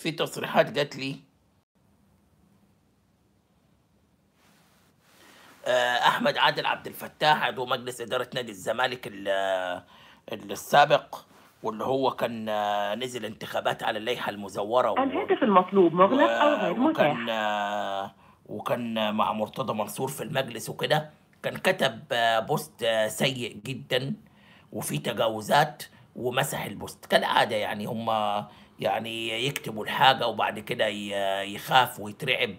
في تصريحات جات لي آه، احمد عادل عبد الفتاح عضو مجلس اداره نادي الزمالك آه، السابق واللي هو كان آه، نزل انتخابات على اللائحه المزوره الهاتف المطلوب مغلق او غير متاح وكان وكان مع مرتضى منصور في المجلس وكده كان كتب بوست سيء جدا وفي تجاوزات ومسح البوست كالعاده يعني هم يعني يكتبوا الحاجة وبعد كده يخاف ويترعب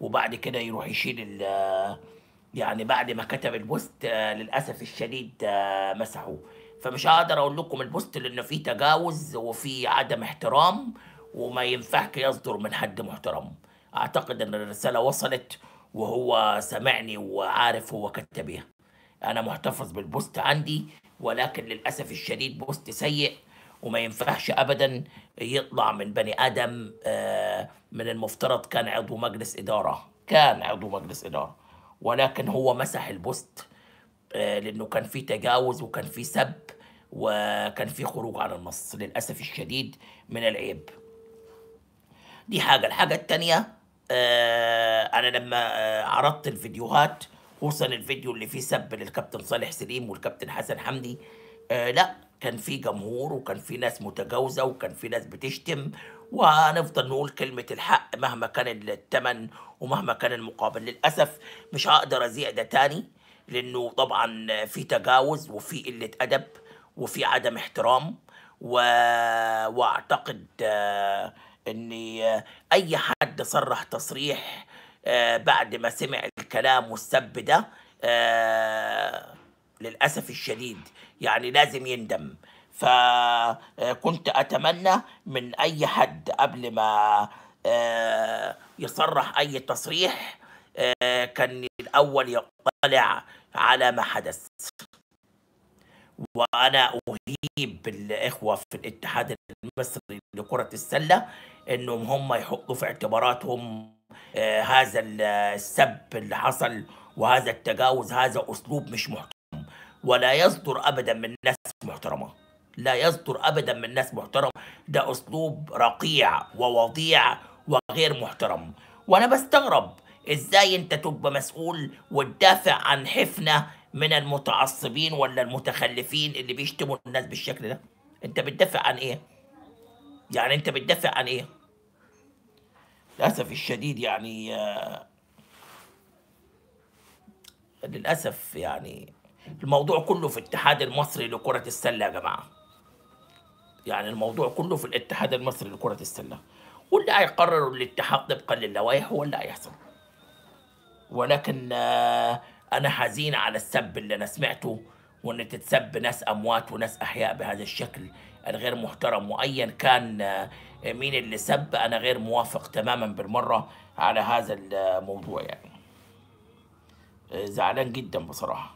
وبعد كده يروح يشيل ال يعني بعد ما كتب البوست آه، للأسف الشديد آه، مسحوه فمش هقدر أقول لكم البوست لأنه فيه تجاوز وفي عدم احترام وما ينفعش يصدر من حد محترم أعتقد أن الرسالة وصلت وهو سمعني وعارف هو كتبها إيه. انا محتفظ بالبوست عندي ولكن للاسف الشديد بوست سيء وما ينفعش ابدا يطلع من بني ادم آه، من المفترض كان عضو مجلس اداره كان عضو مجلس اداره ولكن هو مسح البوست آه، لانه كان في تجاوز وكان في سب وكان في خروج عن النص للاسف الشديد من العيب دي حاجه الحاجه الثانيه آه، انا لما عرضت الفيديوهات خصوصا الفيديو اللي فيه سب للكابتن صالح سليم والكابتن حسن حمدي آه لا كان في جمهور وكان في ناس متجاوزة وكان في ناس بتشتم وهنفضل نقول كلمة الحق مهما كان التمن ومهما كان المقابل للأسف مش هقدر أذيع ده تاني لأنه طبعا في تجاوز وفي قلة أدب وفي عدم احترام و... وأعتقد آه، أن أي حد صرح تصريح آه، بعد ما سمع الكلام والسب ده آه، للأسف الشديد يعني لازم يندم فكنت آه، أتمنى من أي حد قبل ما آه، يصرح أي تصريح آه، كان الأول يطلع على ما حدث وأنا أهيب الإخوة في الاتحاد المصري لكرة السلة إنهم هم يحطوا في اعتباراتهم هذا السب اللي حصل وهذا التجاوز هذا أسلوب مش محترم ولا يصدر ابدا من ناس محترمه لا يصدر ابدا من ناس محترمه ده اسلوب رقيع ووضيع وغير محترم وانا بستغرب ازاي انت تبقى مسؤول وتدافع عن حفنه من المتعصبين ولا المتخلفين اللي بيشتموا الناس بالشكل ده انت بتدافع عن ايه يعني انت بتدافع عن ايه للاسف الشديد يعني آه، للاسف يعني الموضوع كله في الاتحاد المصري لكرة السلة يا جماعة يعني الموضوع كله في الاتحاد المصري لكرة السلة واللي هيقرر الاتحاد طبقا للوائح هو اللي هيحصل ولكن آه، أنا حزين على السب اللي أنا سمعته وإن تتسب ناس أموات وناس أحياء بهذا الشكل الغير محترم وأيا كان آه، مين اللي سب أنا غير موافق تماما بالمرة على هذا الموضوع يعني آه، زعلان جدا بصراحه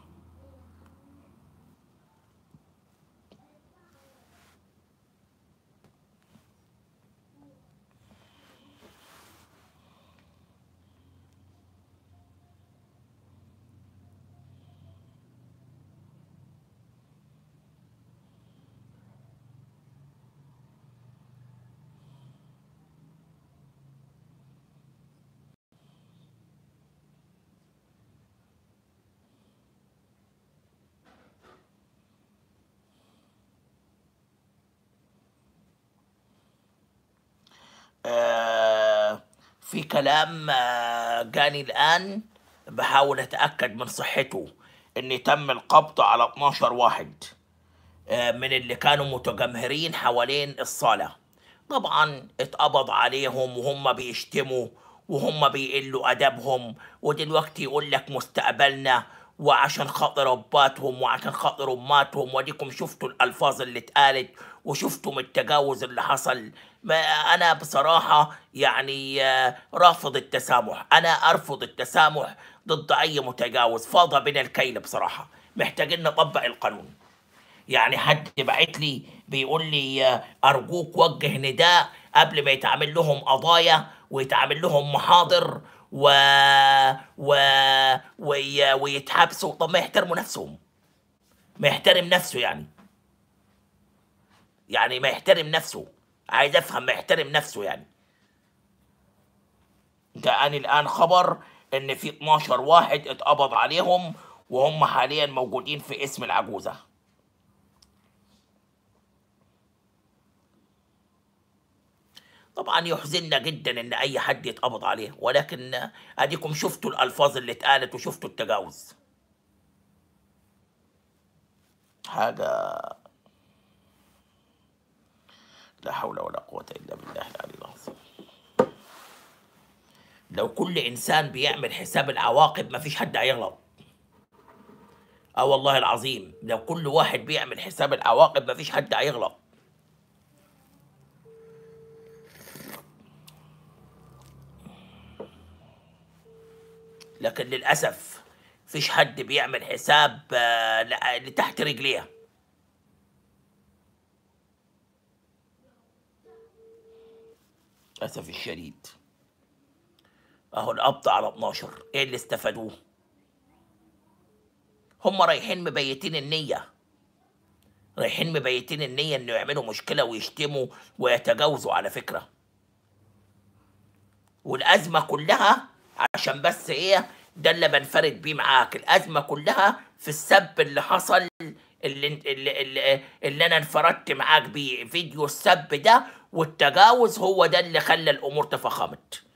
في كلام جاني آه، الآن بحاول أتأكد من صحته إن تم القبض على 12 واحد آه، من اللي كانوا متجمهرين حوالين الصالة طبعا اتقبض عليهم وهم بيشتموا وهم بيقلوا أدبهم ودلوقتي يقول لك مستقبلنا وعشان خاطر اباتهم وعشان خاطر اماتهم وديكم شفتوا الالفاظ اللي اتقالت وشفتم التجاوز اللي حصل ما انا بصراحه يعني آه، رافض التسامح انا ارفض التسامح ضد اي متجاوز فاضى بين الكيل بصراحه محتاجين نطبق القانون يعني حد بعت لي بيقول لي آه، ارجوك وجه نداء قبل ما يتعمل لهم قضايا ويتعمل لهم محاضر و و وي... ويتحبسوا طب ما يحترموا نفسهم ما يحترم نفسه يعني يعني ما يحترم نفسه عايز افهم ما يحترم نفسه يعني جاءني يعني الان خبر ان في 12 واحد اتقبض عليهم وهم حاليا موجودين في اسم العجوزه طبعا يحزننا جدا ان اي حد يتقبض عليه ولكن اديكم شفتوا الالفاظ اللي اتقالت وشفتوا التجاوز حاجه لا حول ولا قوه الا بالله العلي العظيم لو كل انسان بيعمل حساب العواقب مفيش حد هيغلط اه والله العظيم لو كل واحد بيعمل حساب العواقب مفيش حد هيغلط لكن للأسف فيش حد بيعمل حساب آه، لتحت رجليها للأسف الشديد أهو القبض على 12 إيه اللي استفادوه؟ هم رايحين مبيتين النية رايحين مبيتين النية إنه يعملوا مشكلة ويشتموا ويتجاوزوا على فكرة والأزمة كلها عشان بس ايه ده اللي بنفرد بيه معاك الازمه كلها في السب اللي حصل اللي اللي, اللي, اللي انا انفردت معاك بيه فيديو السب ده والتجاوز هو ده اللي خلى الامور تفخمت